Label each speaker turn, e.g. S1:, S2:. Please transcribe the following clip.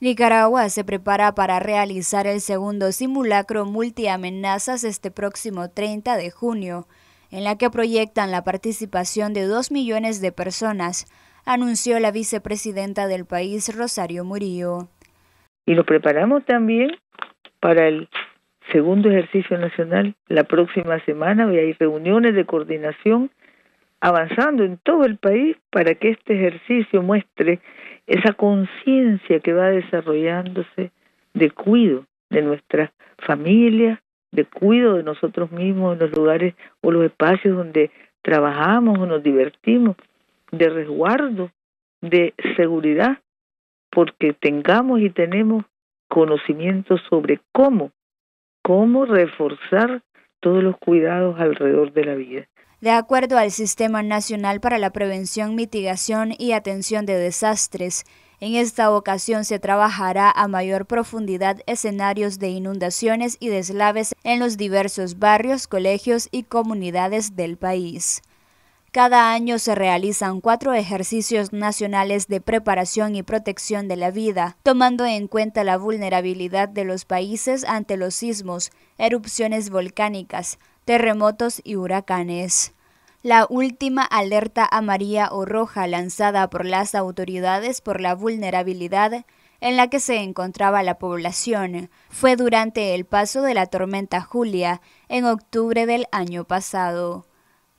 S1: Nicaragua se prepara para realizar el segundo simulacro multiamenazas este próximo 30 de junio, en la que proyectan la participación de dos millones de personas, anunció la vicepresidenta del país, Rosario Murillo.
S2: Y nos preparamos también para el segundo ejercicio nacional. La próxima semana y hay reuniones de coordinación avanzando en todo el país para que este ejercicio muestre esa conciencia que va desarrollándose de cuido de nuestras familias, de cuido de nosotros mismos en los lugares o los espacios donde trabajamos o nos divertimos, de resguardo, de seguridad, porque tengamos y tenemos conocimiento sobre cómo, cómo reforzar todos los cuidados alrededor de la vida.
S1: De acuerdo al Sistema Nacional para la Prevención, Mitigación y Atención de Desastres, en esta ocasión se trabajará a mayor profundidad escenarios de inundaciones y deslaves en los diversos barrios, colegios y comunidades del país. Cada año se realizan cuatro ejercicios nacionales de preparación y protección de la vida, tomando en cuenta la vulnerabilidad de los países ante los sismos, erupciones volcánicas, terremotos y huracanes. La última alerta amarilla o roja lanzada por las autoridades por la vulnerabilidad en la que se encontraba la población fue durante el paso de la tormenta Julia en octubre del año pasado.